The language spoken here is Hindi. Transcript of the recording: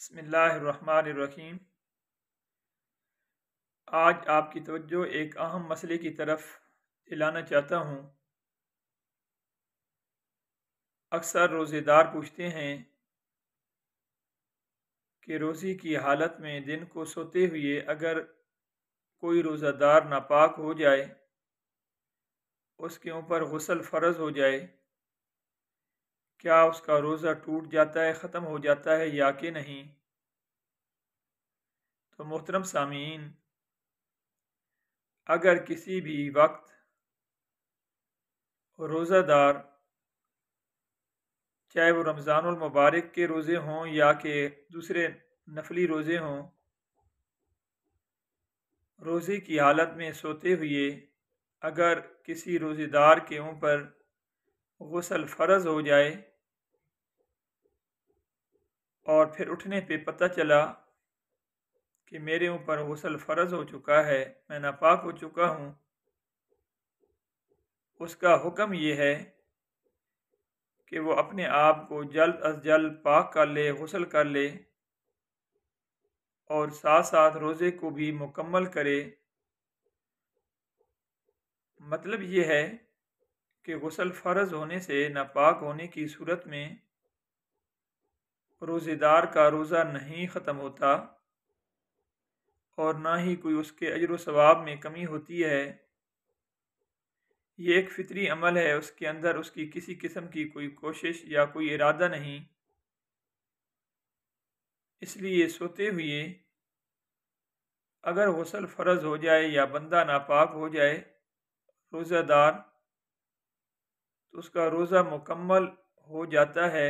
बसमीम आज आपकी तवज्जो एक अहम मसले की तरफ दिलाना चाहता हूँ अक्सर रोज़ेदार पूछते हैं कि रोज़ी की हालत में दिन को सोते हुए अगर कोई रोज़ादार नापाक हो जाए उसके ऊपर गसल फ़र्ज हो जाए क्या उसका रोज़ा टूट जाता है ख़त्म हो जाता है या कि नहीं तो मोहतरम सामीन अगर किसी भी वक्त रोज़ादार चाहे वो रमज़ानमबारक के रोज़े हों या के दूसरे नफली रोज़े हों रोज़े की हालत में सोते हुए अगर किसी रोज़ेदार के ऊपर गसल फ़र्ज हो जाए और फिर उठने पे पता चला कि मेरे ऊपर गसल फ़र्ज हो चुका है मैं नापाक हो चुका हूँ उसका हुक्म यह है कि वो अपने आप को जल्द अज जल्द पाक कर ले गसल कर ले और साथ साथ रोज़े को भी मुकम्मल करे मतलब ये है कि गसल फ़र्ज होने से नापाक होने की सूरत में रोज़ेदार का रोज़ा नहीं ख़त्म होता और ना ही कोई उसके अजर सवाब में कमी होती है ये एक फितरी अमल है उसके अंदर उसकी किसी किस्म की कोई कोशिश या कोई इरादा नहीं इसलिए सोते हुए अगर गसल फ़र्ज हो जाए या बंदा नापाक हो जाए रोज़ादार तो उसका रोज़ा मुकम्मल हो जाता है